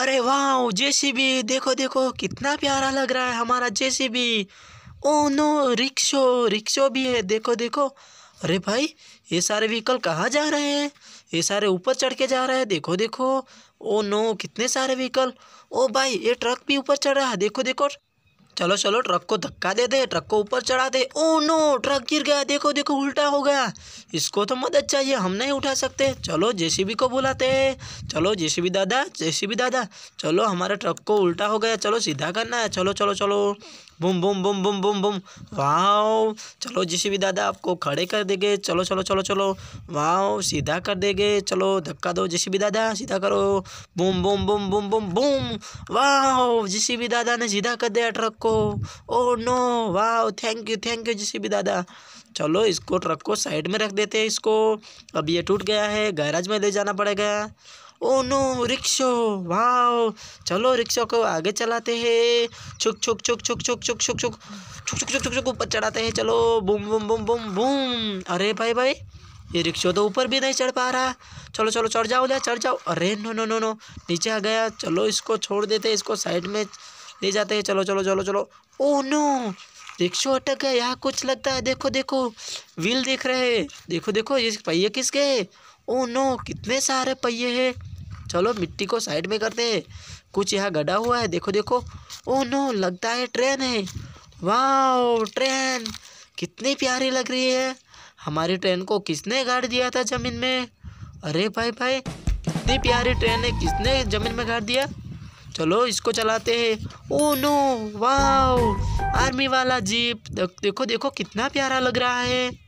अरे वाह जेसीबी देखो देखो कितना प्यारा लग रहा है हमारा जेसीबी ओ नो रिक्शो रिक्शो भी है देखो देखो अरे भाई ये सारे व्हीकल कहाँ जा रहे हैं ये सारे ऊपर चढ़ के जा रहे हैं देखो देखो ओ नो कितने सारे व्हीकल ओ भाई ये ट्रक भी ऊपर चढ़ रहा है देखो देखो चलो चलो ट्रक को धक्का दे दे ट्रक को ऊपर चढ़ा दे ओ नो ट्रक गिर गया देखो देखो उल्टा हो गया इसको तो मदद चाहिए हम नहीं उठा सकते चलो जेसीबी को बुलाते चलो जेसीबी दादा जेसीबी दादा चलो हमारे ट्रक को उल्टा हो गया चलो सीधा करना है चलो चलो चलो बुम बुम बुम बुम बुम बुम वाओ चलो जेसीबी दादा आपको खड़े कर देंगे चलो चलो चलो चलो वाओ सीधा कर देंगे चलो धक्का दो जेसीबी दादा सीधा करो बुम बुम बुम बुम बुम बुम वाओ जेसीबी दादा ने सीधा कर दिया ट्रक रखो ओ नो वाह थैंक यू थैंक यू जिसी भी दादा चलो इसको ट्रक को साइड में रख देते हैं इसको अब ये टूट गया है गैराज में ले जाना पड़ेगा ओ नो रिक्शो वाह चलो रिक्शो को आगे चलाते हैं छुक छुक छुक छुक छुक छुक छुक छुक छुक छुक छुक छुक छुक ऊपर चढ़ाते हैं चलो बुम बुम बुम बुम बुम अरे भाई भाई ये रिक्शो तो ऊपर भी नहीं चढ़ पा रहा चलो चलो चढ़ जाओ चढ़ जाओ अरे नो नो नो नो नीचे आ गया चलो इसको छोड़ देते इसको साइड में ले जाते हैं चलो चलो चलो चलो ओ नो रिक्शो अटक गया यहाँ कुछ लगता है देखो देखो व्हील दिख रहे हैं देखो देखो ये पहिए किसके गए ओ नो कितने सारे पहिए हैं चलो मिट्टी को साइड में करते हैं कुछ यहाँ गड़ा हुआ है देखो देखो ओ नो लगता है ट्रेन है वाह ट्रेन कितनी प्यारी लग रही है हमारी ट्रेन को किसने गाड़ दिया था ज़मीन में अरे भाई भाई कितनी प्यारी ट्रेन है किसने ज़मीन में गाड़ दिया चलो इसको चलाते हैं ओ नो वाओ आर्मी वाला जीप देखो देखो कितना प्यारा लग रहा है